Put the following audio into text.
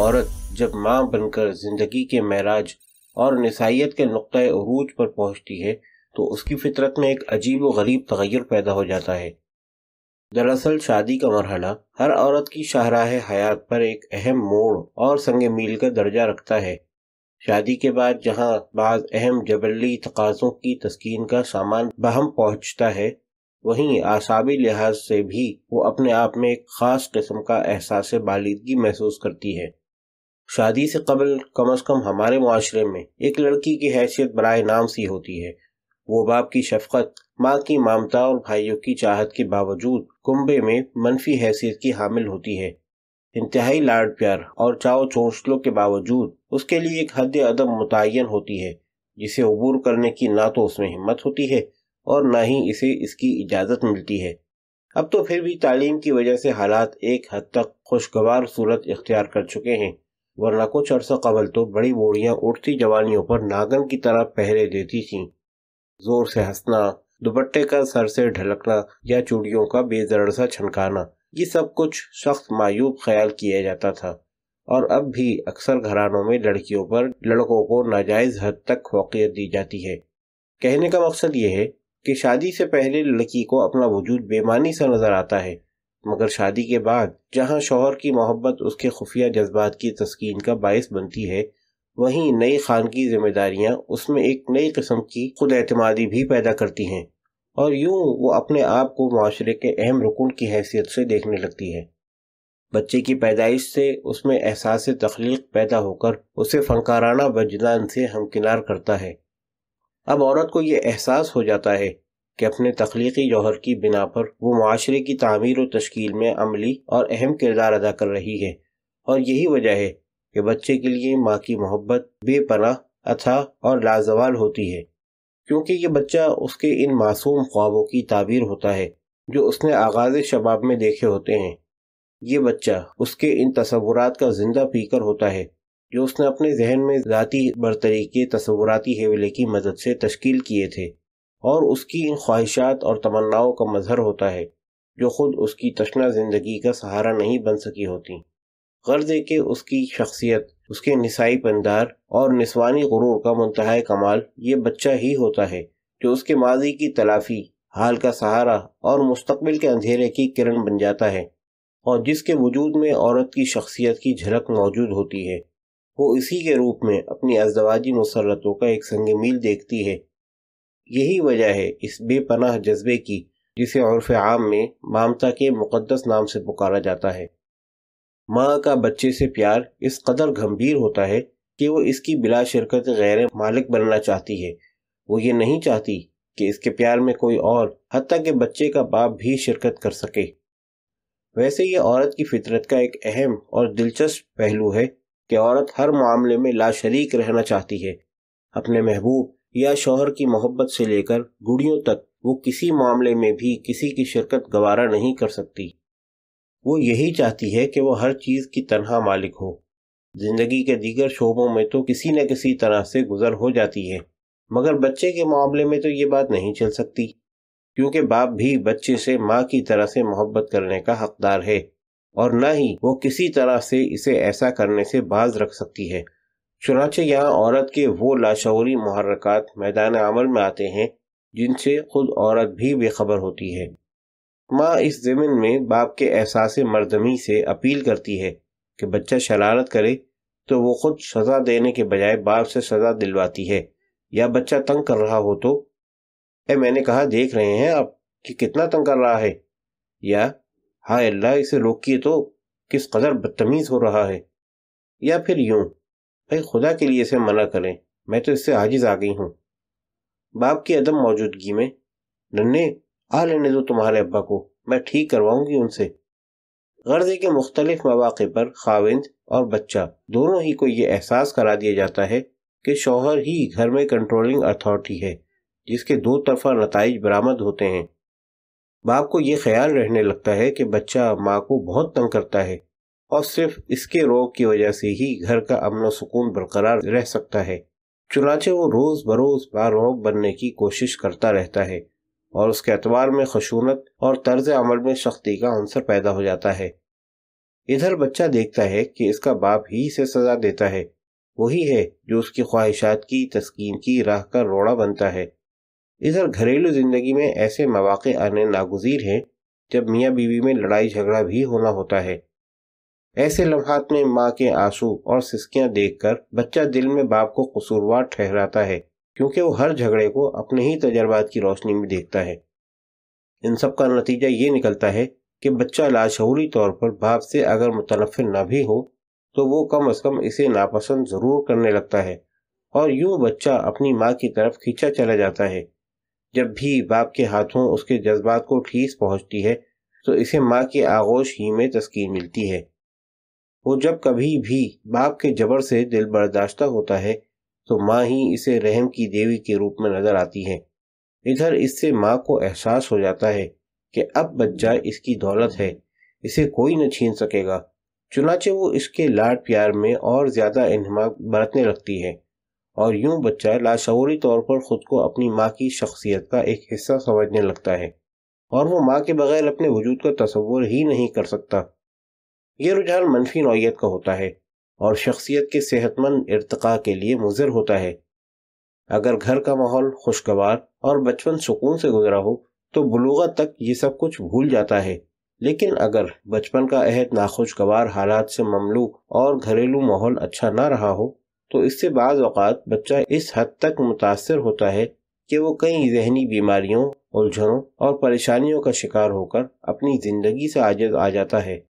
औरत जब माँ बनकर जिंदगी के महराज और नसाइत के नुक़ अरूज पर पहुँचती है तो उसकी फितरत में एक अजीब व गरीब तगैर पैदा हो जाता है दरअसल शादी का मरहला हर औरत की शाहराह हयात पर एक अहम मोड़ और संग मील का दर्जा रखता है शादी के बाद जहाँ बाज अहम जबली तकाज़ों की तस्कीन का सामान बहम पहुँचता है वहीं आसाबी लिहाज से भी वो अपने आप में एक ख़ास किस्म का एहसास बालिदगी महसूस करती है शादी से कबल कम अज कम हमारे माशरे में एक लड़की की हैसियत बरए नाम सी होती है वो बाप की शफकत माँ की मामता और भाइयों की चाहत के बावजूद कुंबे में मनफी हैसियत की हामिल होती है इंतहाई लाड प्यार और चाव चौंसलों के बावजूद उसके लिए एक हद अदम मुतन होती है जिसे अबूर करने की ना तो उसमें हिम्मत होती है और ना ही इसे इसकी इजाज़त मिलती है अब तो फिर भी तालीम की वजह से हालात एक हद तक खुशगवार सूरत इख्तियार कर चुके हैं वरना कुछ अरसा कबल तो बड़ी बूढ़िया उठती जवानियों पर नागन की तरह पहरे देती थी जोर से हंसना दुपट्टे का सर से ढलकना या चूड़ियों का बेजर सा छनकाना ये सब कुछ सख्त मायूब ख्याल किया जाता था और अब भी अक्सर घरानों में लड़कियों पर लड़कों को नाजायज हद तक फोकियत दी जाती है कहने का मकसद ये है कि शादी से पहले लड़की को अपना वजूद बेमानी सा नजर आता है मगर शादी के बाद जहां शोहर की मोहब्बत उसके खुफिया जज्बात की तस्कीन का बायस बनती है वहीं नई ख़ान की जिम्मेदारियां उसमें एक नई किस्म की खुद एतमादी भी पैदा करती हैं और यूं वो अपने आप को माशरे के अहम रुकन की हैसियत से देखने लगती है बच्चे की पैदाइश से उसमें एहसास तख्लीक पैदा होकर उसे फनकाराना बजदान से हमकिनार करता है अब औरत को यह एहसास हो जाता है कि अपने तख्लीकी जौहर की बिना पर वो माशरे की तमीर व तश्कील में अमली और अहम किरदार अदा कर रही है और यही वजह है कि बच्चे के लिए माँ की मोहब्बत बेपना अथा और लाजवाल होती है क्योंकि ये बच्चा उसके इन मासूम ख्वाबों की ताबीर होता है जो उसने आगाज़ शबाब में देखे होते हैं ये बच्चा उसके इन तस्वुरात का जिंदा पीकर होता है जो उसने अपने जहन में ज़ाती बरतरी के तस्वुराती हेवले की मदद से तश्कील किए थे और उसकी इन ख्वाहिशात और तमन्नाओं का मजहर होता है जो खुद उसकी तशना ज़िंदगी का सहारा नहीं बन सकी होती गर्ज के उसकी शख्सियत उसके नसाई पंदार और निस्वानी गुरूर का मुंतहा कमाल ये बच्चा ही होता है जो उसके माजी की तलाफी हाल का सहारा और मुस्तबिल के अंधेरे की किरण बन जाता है और जिसके वजूद में औरत की शख्सियत की झलक मौजूद होती है वो इसी के रूप में अपनी अजवाजी मुसरतों का एक संग मील देखती है यही वजह है इस बेपनाह जज्बे की जिसे औरफ आम में मामता के मुकदस नाम से पुकारा जाता है माँ का बच्चे से प्यार इस कदर गंभीर होता है कि वो इसकी बिला शिरकत गैर मालिक बनना चाहती है वो ये नहीं चाहती कि इसके प्यार में कोई और हती कि बच्चे का बाप भी शिरकत कर सके वैसे ये औरत की फितरत का एक अहम और दिलचस्प पहलू है कि औरत हर मामले में लाशरीक रहना चाहती है अपने महबूब या शोहर की मोहब्बत से लेकर गुड़ियों तक वो किसी मामले में भी किसी की शिरकत गवारा नहीं कर सकती वो यही चाहती है कि वो हर चीज़ की तरह मालिक हो जिंदगी के दीगर शोबों में तो किसी न किसी तरह से गुजर हो जाती है मगर बच्चे के मामले में तो ये बात नहीं चल सकती क्योंकि बाप भी बच्चे से माँ की तरह से मोहब्बत करने का हकदार है और न ही वो किसी तरह से इसे ऐसा करने से बाज रख सकती है चुनाचे यहाँ औरत के वो लाशौरी महरकत मैदान अमल में आते हैं जिनसे खुद औरत भी बेखबर होती है माँ इस ज़मीन में बाप के एहसास मरदमी से अपील करती है कि बच्चा शरारत करे तो वो खुद सज़ा देने के बजाय बाप से सज़ा दिलवाती है या बच्चा तंग कर रहा हो तो ए मैंने कहा देख रहे हैं आप कि कितना तंग कर रहा है या हाय अल्लाह इसे रोकिए तो किस कदर बदतमीज़ हो रहा है या फिर यूं भाई खुदा के लिए इसे मना करें मैं तो इससे आजिज आ गई हूँ बाप की अदम मौजूदगी में नन्हे आ लेने दो तुम्हारे अब्बा को मैं ठीक करवाऊंगी उनसे गर्जे के मुख्तलिफ मौाक़े पर खाविंद और बच्चा दोनों ही को ये एहसास करा दिया जाता है कि शौहर ही घर में कंट्रोलिंग अथॉरिटी है जिसके दो तरफा नतज बरामद होते हैं बाप को यह ख्याल रहने लगता है कि बच्चा माँ को बहुत तंग करता है और सिर्फ इसके रोग की वजह से ही घर का अमन सुकून बरकरार रह सकता है चुनाचे वो रोज बरोज बारोग बनने की कोशिश करता रहता है और उसके अतवार में खशूनत और तर्ज अमल में शक्ति का अंसर पैदा हो जाता है इधर बच्चा देखता है कि इसका बाप ही इसे सजा देता है वही है जो उसकी ख्वाहिशात की तस्कीन की राह का रोड़ा बनता है इधर घरेलू जिंदगी में ऐसे मौाक़े आने नागुजीर हैं जब मियाँ बीवी में लड़ाई झगड़ा भी होना होता है ऐसे लम्हात में माँ के आंसू और सिसकियां देखकर बच्चा दिल में बाप को कसूरवार ठहराता है क्योंकि वो हर झगड़े को अपने ही तजर्बात की रोशनी में देखता है इन सब का नतीजा ये निकलता है कि बच्चा लाशहूरी तौर पर बाप से अगर मुतनफ़िर न भी हो तो वो कम अज़ कम इसे नापसंद ज़रूर करने लगता है और यूं बच्चा अपनी माँ की तरफ खींचा चला जाता है जब भी बाप के हाथों उसके जज्बात को ठीस पहुंचती है तो इसे माँ के आगोश ही में तस्कीन मिलती है वो जब कभी भी बाप के जबर से दिल बर्दाश्ता होता है तो माँ ही इसे रहम की देवी के रूप में नजर आती है इधर इससे माँ को एहसास हो जाता है कि अब बच्चा इसकी दौलत है इसे कोई न छीन सकेगा चुनाचे वो इसके लाड प्यार में और ज्यादा इन्हमाक बरतने लगती है और यूं बच्चा लाशौरी तौर पर खुद को अपनी माँ की शख्सियत का एक हिस्सा समझने लगता है और वो माँ के बगैर अपने वजूद का तस्वर ही नहीं कर सकता ये रुझान मनफी नौत का होता है और शख्सियत के सेहतमंद इरतका के लिए मुजर होता है अगर घर का माहौल खुशगवार और बचपन सुकून से गुजरा हो तो बलूगा तक ये सब कुछ भूल जाता है लेकिन अगर बचपन का अहद नाखुशगवार हालात से ममलू और घरेलू माहौल अच्छा ना रहा हो तो इससे बाज़ अवत बच्चा इस हद तक मुतासर होता है कि वो कई जहनी बीमारियों उलझनों और परेशानियों का शिकार होकर अपनी ज़िंदगी से आजद आ जाता है